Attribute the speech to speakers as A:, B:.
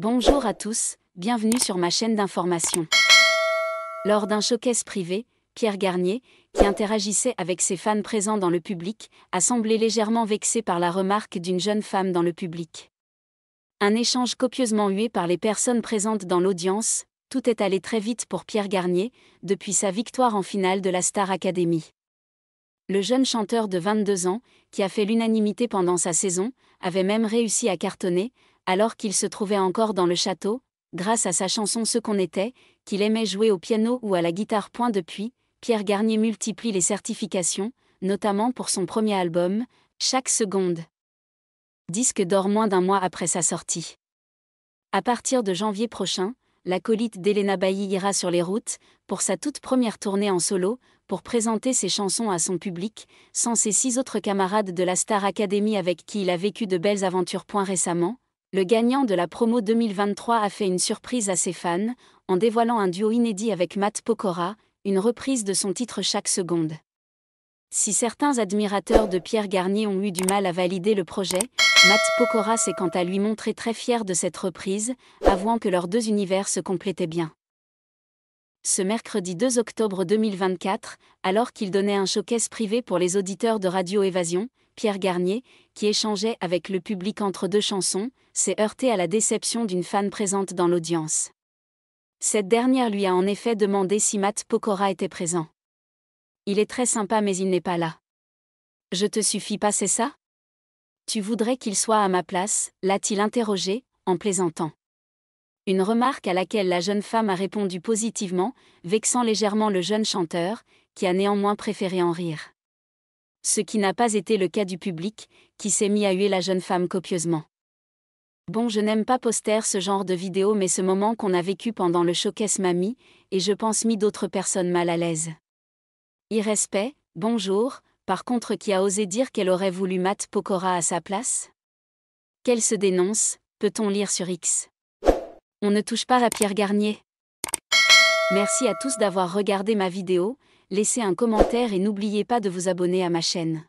A: Bonjour à tous, bienvenue sur ma chaîne d'information. Lors d'un showcase privé, Pierre Garnier, qui interagissait avec ses fans présents dans le public, a semblé légèrement vexé par la remarque d'une jeune femme dans le public. Un échange copieusement hué par les personnes présentes dans l'audience, tout est allé très vite pour Pierre Garnier, depuis sa victoire en finale de la Star Academy. Le jeune chanteur de 22 ans, qui a fait l'unanimité pendant sa saison, avait même réussi à cartonner, alors qu'il se trouvait encore dans le château, grâce à sa chanson Ce qu'on était, qu'il aimait jouer au piano ou à la guitare. Point depuis, Pierre Garnier multiplie les certifications, notamment pour son premier album, Chaque seconde. Disque d'or moins d'un mois après sa sortie. À partir de janvier prochain, l'acolyte d'Elena Bailly ira sur les routes, pour sa toute première tournée en solo, pour présenter ses chansons à son public, sans ses six autres camarades de la Star Academy avec qui il a vécu de belles aventures. Point récemment, le gagnant de la promo 2023 a fait une surprise à ses fans, en dévoilant un duo inédit avec Matt Pokora, une reprise de son titre chaque seconde. Si certains admirateurs de Pierre Garnier ont eu du mal à valider le projet, Matt Pokora s'est quant à lui montré très fier de cette reprise, avouant que leurs deux univers se complétaient bien. Ce mercredi 2 octobre 2024, alors qu'il donnait un showcase privé pour les auditeurs de Radio Évasion, Pierre Garnier, qui échangeait avec le public entre deux chansons, s'est heurté à la déception d'une fan présente dans l'audience. Cette dernière lui a en effet demandé si Matt Pokora était présent. Il est très sympa mais il n'est pas là. Je te suffis pas, c'est ça Tu voudrais qu'il soit à ma place, l'a-t-il interrogé, en plaisantant. Une remarque à laquelle la jeune femme a répondu positivement, vexant légèrement le jeune chanteur, qui a néanmoins préféré en rire ce qui n'a pas été le cas du public, qui s'est mis à huer la jeune femme copieusement. Bon, je n'aime pas poster ce genre de vidéo, mais ce moment qu'on a vécu pendant le showcase m'a mis, et je pense mis d'autres personnes mal à l'aise. Irrespect, bonjour, par contre qui a osé dire qu'elle aurait voulu Matt Pokora à sa place Qu'elle se dénonce, peut-on lire sur X. On ne touche pas à Pierre Garnier. Merci à tous d'avoir regardé ma vidéo, laissez un commentaire et n'oubliez pas de vous abonner à ma chaîne.